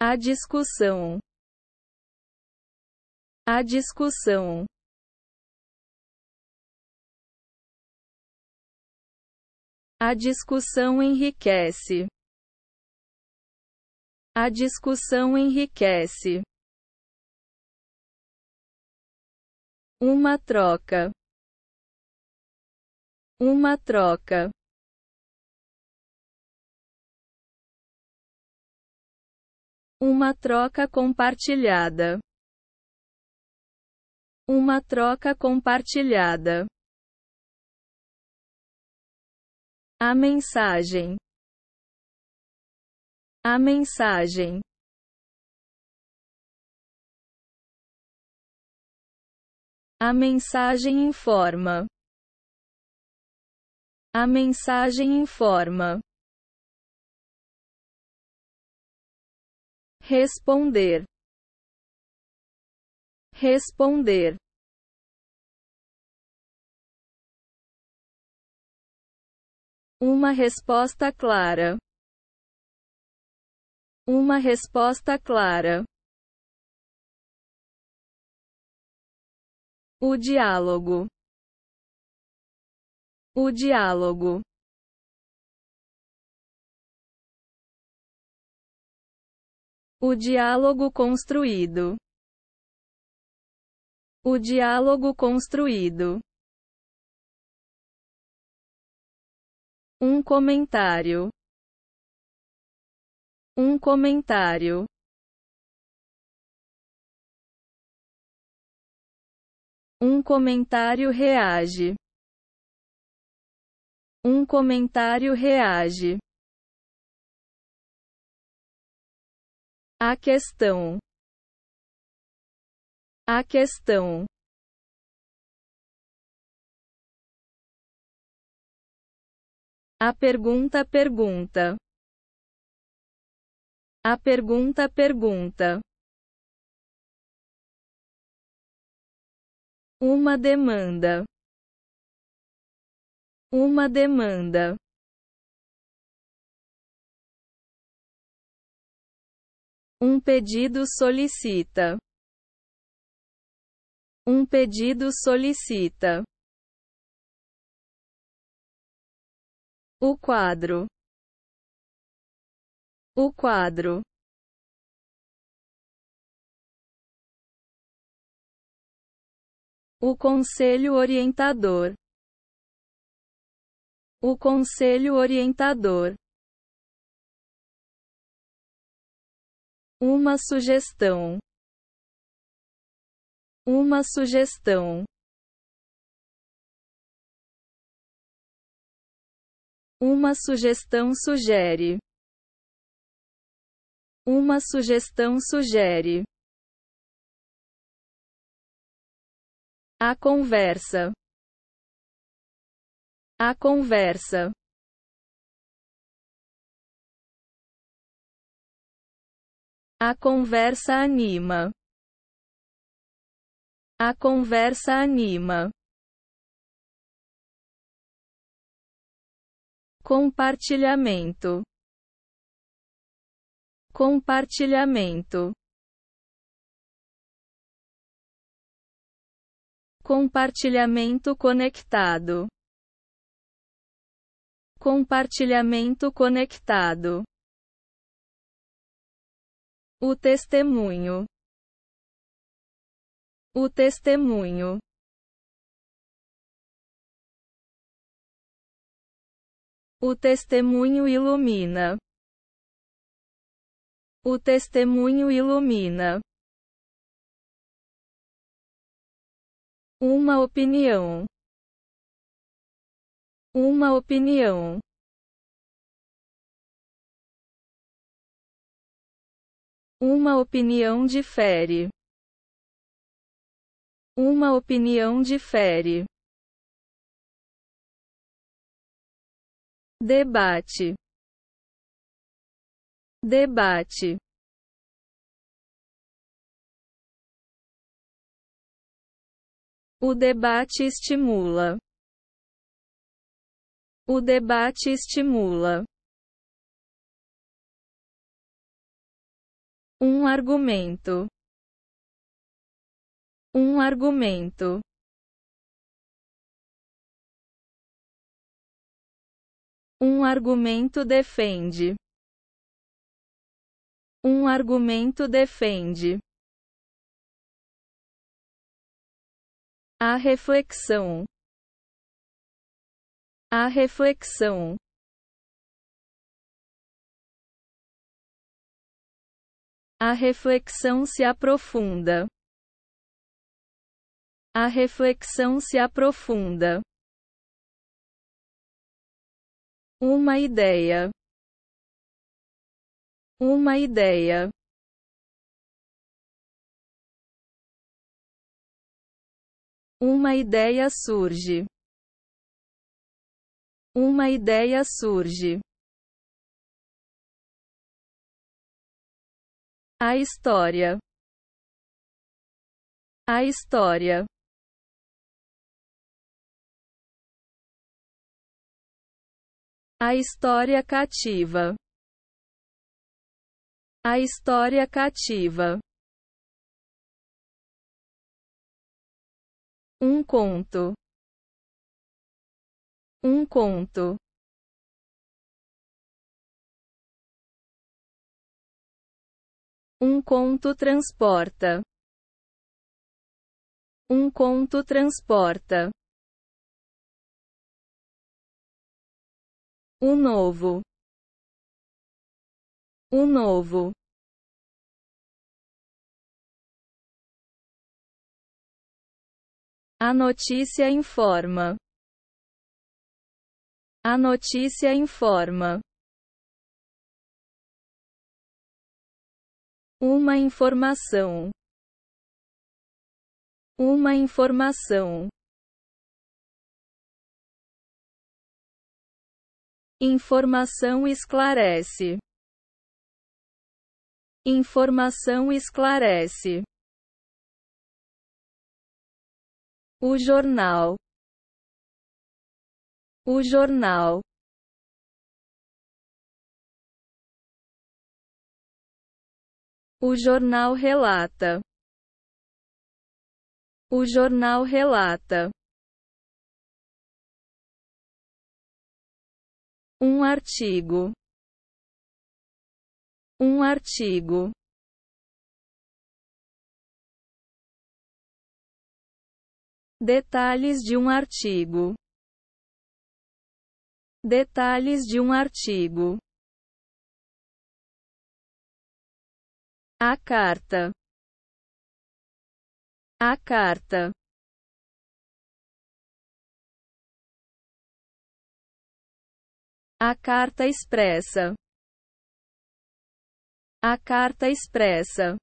A discussão. A discussão. A discussão enriquece. A discussão enriquece. Uma troca. Uma troca. Uma troca compartilhada. Uma troca compartilhada. A mensagem. A mensagem. A mensagem informa. A mensagem informa. responder responder uma resposta clara uma resposta clara o diálogo o diálogo O diálogo construído. O diálogo construído. Um comentário. Um comentário. Um comentário reage. Um comentário reage. A questão. A questão. A pergunta pergunta. A pergunta pergunta. Uma demanda. Uma demanda. Um pedido solicita. Um pedido solicita. O quadro. O quadro. O conselho orientador. O conselho orientador. Uma sugestão. Uma sugestão. Uma sugestão sugere. Uma sugestão sugere. A conversa. A conversa. A conversa anima. A conversa anima. Compartilhamento. Compartilhamento. Compartilhamento conectado. Compartilhamento conectado. O testemunho. O testemunho. O testemunho ilumina. O testemunho ilumina. Uma opinião. Uma opinião. Uma opinião difere. Uma opinião difere. Debate. Debate. O debate estimula. O debate estimula. Um argumento. Um argumento. Um argumento defende. Um argumento defende. A reflexão. A reflexão. A reflexão se aprofunda. A reflexão se aprofunda. Uma ideia. Uma ideia. Uma ideia surge. Uma ideia surge. A história. A história. A história cativa. A história cativa. Um conto. Um conto. Um conto transporta. Um conto transporta. O novo. O novo. A notícia informa. A notícia informa. Uma informação. Uma informação. Informação esclarece. Informação esclarece. O jornal. O jornal. O jornal relata. O jornal relata. Um artigo. Um artigo. Detalhes de um artigo. Detalhes de um artigo. A carta. A carta. A carta expressa. A carta expressa.